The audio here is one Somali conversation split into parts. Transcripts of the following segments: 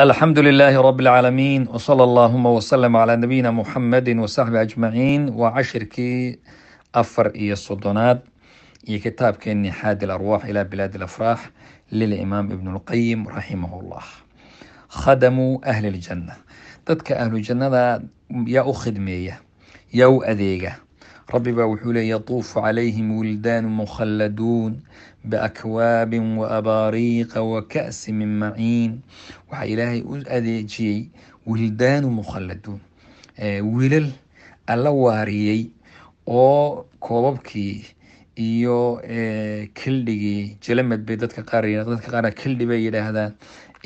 الحمد لله رب العالمين وصلى اللهم وسلم على نبينا محمد وصحبه أجمعين وعشركي أفر إيا الصدونات إيا كتاب حاد الأرواح إلى بلاد الأفراح للإمام ابن القيم رحمه الله خدموا أهل الجنة dadka ahlu jannada yaa u khidmeeya yaa rabbi baa wuxuu leey yatuufu calayhim wildaanu mukhaladuun biakwaabin waabaariiqa waka'si min maciin waxaa ilaahay u adeejiyey wildaanu mukhaladuun wilal alla waariyey oo koobabkii iyo kildhigii jalamed bay dadka qaar dadka qaar kildhi bay yidhaahdaan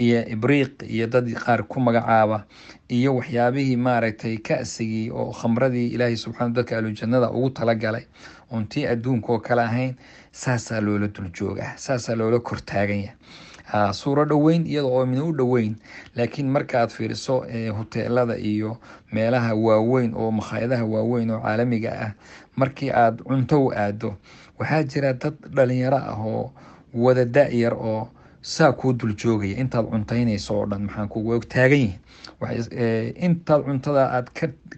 iyo ibriiq iyo dad qaar ku magacaaba iyo waxyaabihii maaragtay kasigii oo khamradii ilaahay subxaana dadka ahlujannada ugu talagalay untii tii adduunkaoo kale ahayn saasaa loola duljooga saasaa loola kortaaganya suuro dhoweyn iyada oo mina u dhoweyn laakiin markaaad fiiriso huteelada iyo meelaha waaweyn oo makhaayadaha waaweyn oo caalamiga ah markii aad cunto u aado waxaa jira dad dhalinyaro ah oo wada da-yar oo saa kuu dul joogaya intaad cuntaynayso oo dhan maxaan kugu og taagan yihin eh, intaad cuntada aad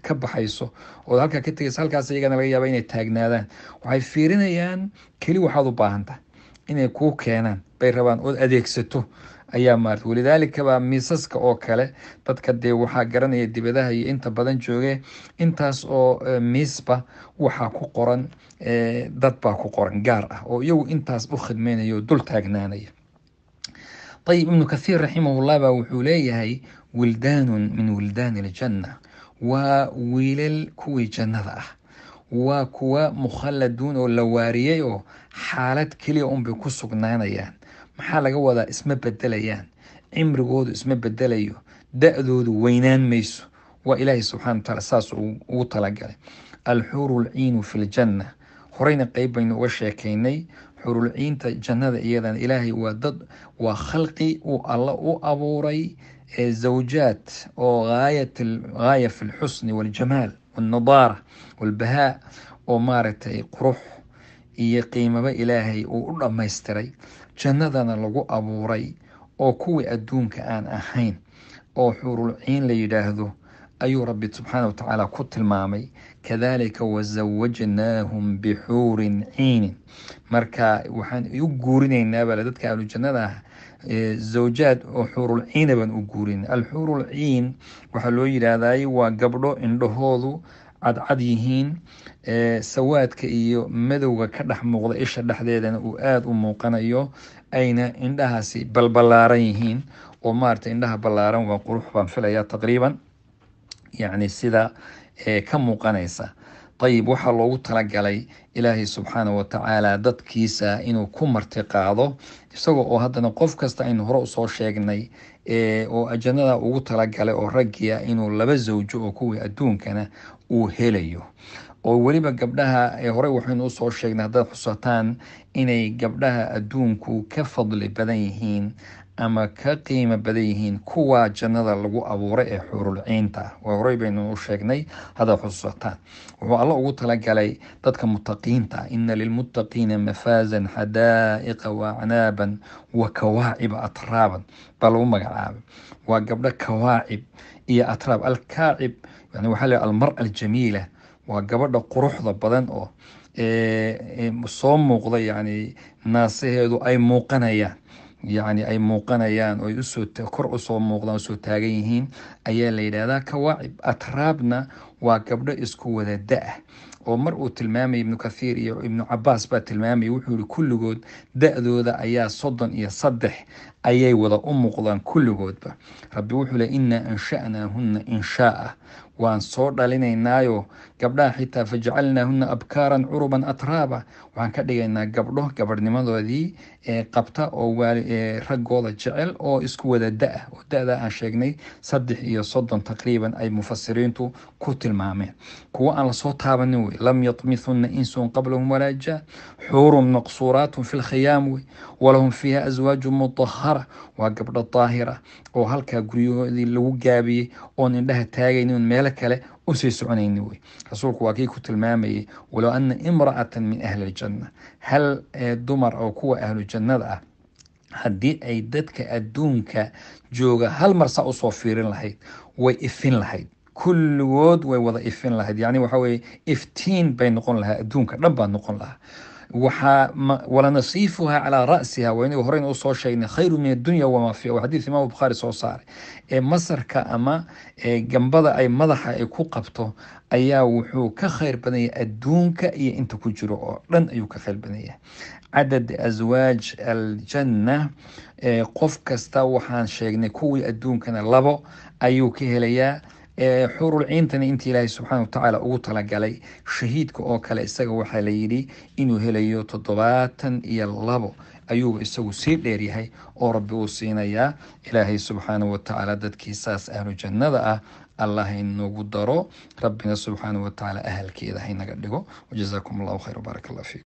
ka baxayso ood halkaa ka tegayso halkaas iyagana laga yaaba inay taagnaadaan waxay fiirinayaan keli waxaad u baahanta inay kuu keenaan bay rabaan ood adeegsato ayaa maarta walidaalikabaa miisaska oo kale dadka dee waxaa garanaya dibadaha iyo inta badan jooge intaas oo eh, miisba waxaa ku qoran eh, dad baa ku qoran gaar ah oo iyagu intaas u khidmeynayo o dul taagnaanaya ayb ibnu kahiir raximahullah baa wuxuu leeyahay wildaanun min wildaani iljanna waa wiilal kuwii jannada ah waa kuwa mukhalladuun oo la waariyey oo xaalad keliya unbay ku sugnaanayaan maxaa laga wadaa isma bedelayaan cimrigoodu isma bedelayo da-doodu weynaan mayso waa ilaahay subxana wataala saas ugu talagalay alxuuru lciinu fi ljanna horeyna qeyb baynu uga sheekaynay xurulciinta jannada iyadan ilaahay waa dad waa khalqi uu alla u abuuray ee zawjaad oo haaya fi lxusni waaljamaal walnadaara waalbahaa oo maaragtay qurux iyo qiimaba ilaahay uu u dhammaystiray jannadana lagu abuuray oo kuwii adduunka aan ahayn oo xurulciin la yidhaahdo ayuu rabbi subxaana watacaala ku tilmaamay kadalika wasawajnaahum bixuurin ciinin marka waxaan u guurinaynaabal dadka ahlu jannada ah zawjaad oo xuurulciina baan u guurin alxuurulciin waxaa loo yidhaahday waa gabdho indhahoodu cadcad yihiin sawaadka iyo madowga ka dhex muuqda isha dhexdeedana uu aada u muuqanayo ayna indhahaasi balbalaaran yihiin oo maarata indhaha ballaaran waa qurux baan filaya taqriiban yani sida ka muuqanaysa ayib waxaa loogu talagalay ilaahay subxaana watacaala dadkiisa inuu ku marti qaado isaga oo haddana qof kasta aynu hore usoo sheegnay oo ajanada ugu talagalay oo raggiya inuu laba zawjo oo kuwii adduunkana uu helayo oo weliba gabdhaha hore waxaynu usoo sheegnay haddaad xusataan inay gabdhaha adduunku ka fadli badan yihiin ama ka qiimo badan yihiin kuwaa jannada lagu abuuray ee xuurulciinta ah waa horey baynu u sheegnay hada xusuusataan wuxuu alla ugu talagalay dadka mutaqiinta ah ina lilmutaqiina mafaazan xadaa'iqa wacnaaban wa kawaaciba atraaban baa lagu magacaabay waa gabdho kawaacib iyo atraab alkaacib waxaa le almar aljamiila waa gabadha quruxda badan oo soo muuqda yani naasaheedu ay muuqanayaan yacni ay muuqanayaan oo ay usoo kor usoo muuqdaan usoo taagan yihiin ayaa la yidhaahdaa kawaacib atraabna waa gabdho isku wada da-ah oo mar uu tilmaamaya ibnu kathiir iyo ibnu cabaas baa tilmaamaya wuxuu yihi kulligood da-dooda ayaa soddon iyo saddex ayay wada u muuqdaan kulligoodba rabbi wuxuu le innaa ansha'naahunna inshaaa waan soo dhalinaynaayo gabdhaha xitaa fajcalnaahuna abkaaran curuban atraaba waxaan ka dhigaynaa gabdho gabadhnimadoodii ee qabta oo raggooda jecel oo isku wada da-ah oo da-daa aan sheegnay saddex iyo soddon taqriiban ay mufasiriintu ku tilma tilmaameen kuwa aan lasoo taabanin wey lam yatmithuna insun qablahum walaa jaal xuurun maqsuuraatun fi lkhiyaam wey walahum fiiha aswaaju mudahara waa gabdho daahira oo halkaa guryahoodii lagu gaabiyey oon indhaha taagaynin meelo kale usii soconayni wey rasuulku waa kii ku tilmaamayay walow ana imra'atan min ahli ljanna hal dumar oo kuwa ahlu jannada ah haddii ay dadka adduunka jooga hal marsaa usoo fiirin lahayd way ifin lahayd kulligood way wada ifin lahayd yani waxa iftiin bay noqon lahaa adduunka dhan baa noqon lahaa waxaa wala calaa ra'siha waynu horeyna u sheegnay khayru min addunya wamaa fiiha waa xadiis imaamu bukhaari soo saaray ee masarka ama gambada ay madaxa ay ku qabto ayaa wuxuu ka khayr badanya adduunka iyo inta ku jiro oo dhan ayuu ka khayr badanya cadad aswaaj aljanna qof kasta waxaan sheegnay kuwii adduunkana labo ayuu ka helayaa xuurul ciintana intii ilaahay subxaana watacaala ugu talagalay shahiidka oo kale isaga waxaa layidhi inuu helayo toddobaatan iyo labo ayuuba isagu sii dheeryahay oo rabbi uu siinayaa ilaahay subxaana watacaala dadkiisaas ahlu jannada ah allah haynagu daro rabbina subxaana watacaala ahalkeeda haynaga dhigo wajazaakum allahu khayr wbaarak llah fiikum